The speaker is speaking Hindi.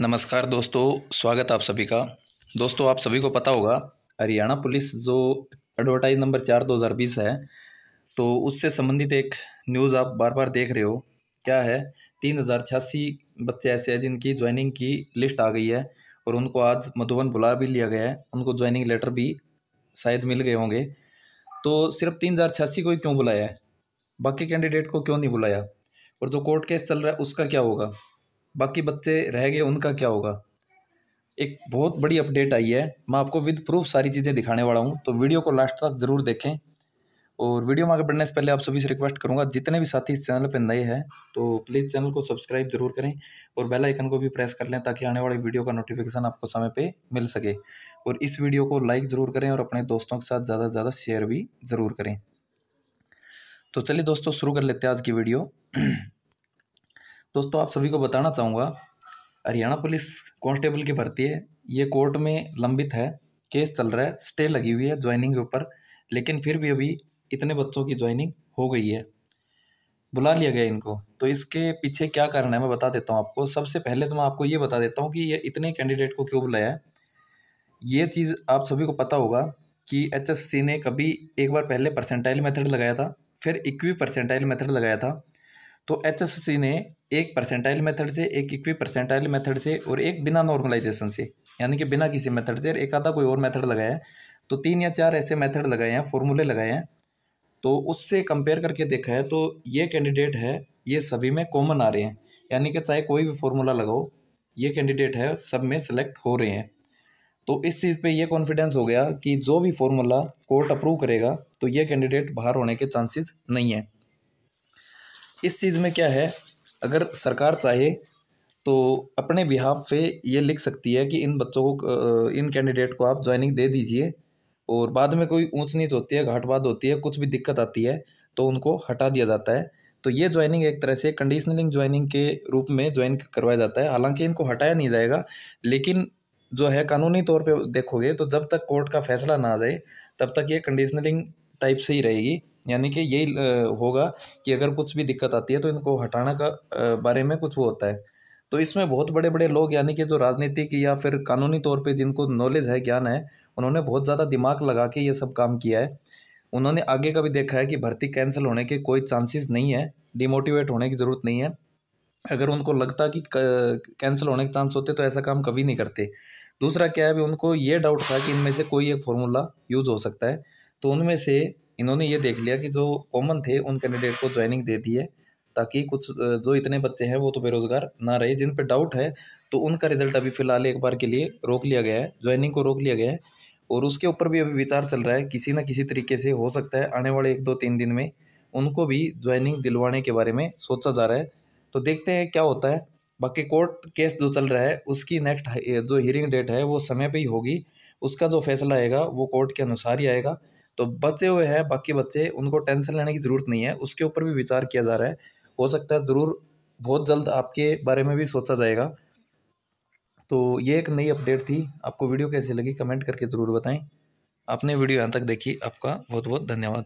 नमस्कार दोस्तों स्वागत आप सभी का दोस्तों आप सभी को पता होगा हरियाणा पुलिस जो एडवर्टाइज नंबर चार दो हज़ार बीस है तो उससे संबंधित एक न्यूज़ आप बार बार देख रहे हो क्या है तीन हज़ार छियासी बच्चे ऐसे हैं जिनकी ज्वाइनिंग की लिस्ट आ गई है और उनको आज मधुबन बुला भी लिया गया है उनको ज्वाइनिंग लेटर भी शायद मिल गए होंगे तो सिर्फ तीन हज़ार छियासी को ही क्यों बुलाया है बाकी कैंडिडेट को क्यों नहीं बुलाया और जो कोर्ट केस चल रहा है उसका क्या होगा बाकी बच्चे रह गए उनका क्या होगा एक बहुत बड़ी अपडेट आई है मैं आपको विद प्रूफ सारी चीज़ें दिखाने वाला हूँ तो वीडियो को लास्ट तक ज़रूर देखें और वीडियो में आगे बढ़ने से पहले आप सभी से रिक्वेस्ट करूँगा जितने भी साथी इस चैनल पर नए हैं तो प्लीज़ चैनल को सब्सक्राइब जरूर करें और बेल आइकन को भी प्रेस कर लें ताकि आने वाली वीडियो का नोटिफिकेशन आपको समय पर मिल सके और इस वीडियो को लाइक ज़रूर करें और अपने दोस्तों के साथ ज़्यादा से ज़्यादा शेयर भी ज़रूर करें तो चलिए दोस्तों शुरू कर लेते हैं आज की वीडियो दोस्तों आप सभी को बताना चाहूँगा हरियाणा पुलिस कांस्टेबल की भर्ती है ये कोर्ट में लंबित है केस चल रहा है स्टे लगी हुई है ज्वाइनिंग के ऊपर लेकिन फिर भी अभी इतने बच्चों की ज्वाइनिंग हो गई है बुला लिया गया इनको तो इसके पीछे क्या कारण है मैं बता देता हूँ आपको सबसे पहले तो मैं आपको ये बता देता हूँ कि ये इतने कैंडिडेट को क्यों बुलाया है ये चीज़ आप सभी को पता होगा कि एच ने कभी एक बार पहले परसेंटाइल मेथड लगाया था फिर इक्वी परसेंटाइल मेथड लगाया था तो एच ने एक परसेंटाइल मेथड से एक इक्वी परसेंटाइल मेथड से और एक बिना नॉर्मलाइजेशन से यानी कि बिना किसी मेथड से एक आधा कोई और मेथड लगाया तो तीन या चार ऐसे मेथड लगाए हैं फॉर्मूले लगाए हैं तो उससे कंपेयर करके देखा है तो ये कैंडिडेट है ये सभी में कॉमन आ रहे हैं यानी कि चाहे कोई भी फॉर्मूला लगाओ ये कैंडिडेट है सब में सेलेक्ट हो रहे हैं तो इस चीज़ पे ये कॉन्फिडेंस हो गया कि जो भी फॉर्मूला कोर्ट अप्रूव करेगा तो ये कैंडिडेट बाहर होने के चांसेस नहीं है इस चीज़ में क्या है अगर सरकार चाहे तो अपने बिहाब पे ये लिख सकती है कि इन बच्चों को इन कैंडिडेट को आप ज्वाइनिंग दे दीजिए और बाद में कोई ऊँच नीच होती है घाटबाद होती है कुछ भी दिक्कत आती है तो उनको हटा दिया जाता है तो ये ज्वाइनिंग एक तरह से कंडीशनलिंग ज्वाइनिंग के रूप में ज्वाइन करवाया जाता है हालांकि इनको हटाया नहीं जाएगा लेकिन जो है कानूनी तौर पे देखोगे तो जब तक कोर्ट का फैसला ना आ जाए तब तक ये कंडीशनलिंग टाइप से ही रहेगी यानी कि यही होगा कि अगर कुछ भी दिक्कत आती है तो इनको हटाना का बारे में कुछ वो होता है तो इसमें बहुत बड़े बड़े लोग यानी कि जो राजनीतिक या फिर कानूनी तौर पे जिनको नॉलेज है ज्ञान है उन्होंने बहुत ज़्यादा दिमाग लगा के ये सब काम किया है उन्होंने आगे का भी देखा है कि भर्ती कैंसिल होने के कोई चांसेस नहीं है डिमोटिवेट होने की ज़रूरत नहीं है अगर उनको लगता कि कैंसिल होने के चांस होते तो ऐसा काम कभी नहीं करते दूसरा क्या है भी उनको ये डाउट था कि इनमें से कोई एक फार्मूला यूज़ हो सकता है तो उनमें से इन्होंने ये देख लिया कि जो कॉमन थे उन कैंडिडेट को ज्वाइनिंग दे दी है ताकि कुछ जो इतने बच्चे हैं वो तो बेरोज़गार ना रहे जिन पर डाउट है तो उनका रिजल्ट अभी फ़िलहाल एक बार के लिए रोक लिया गया है ज्वाइनिंग को रोक लिया गया है और उसके ऊपर भी अभी विचार चल रहा है किसी ना किसी तरीके से हो सकता है आने वाले एक दो तीन दिन में उनको भी ज्वाइनिंग दिलवाने के बारे में सोचा जा रहा है तो देखते हैं क्या होता है बाकी कोर्ट केस जो चल रहा है उसकी नेक्स्ट जो हियरिंग डेट है वो समय पर ही होगी उसका जो फैसला आएगा वो कोर्ट के अनुसार ही आएगा तो बचे हुए हैं बाकी बच्चे उनको टेंशन लेने की ज़रूरत नहीं है उसके ऊपर भी विचार किया जा रहा है हो सकता है ज़रूर बहुत जल्द आपके बारे में भी सोचा जाएगा तो ये एक नई अपडेट थी आपको वीडियो कैसी लगी कमेंट करके ज़रूर बताएं आपने वीडियो यहाँ तक देखी आपका बहुत बहुत धन्यवाद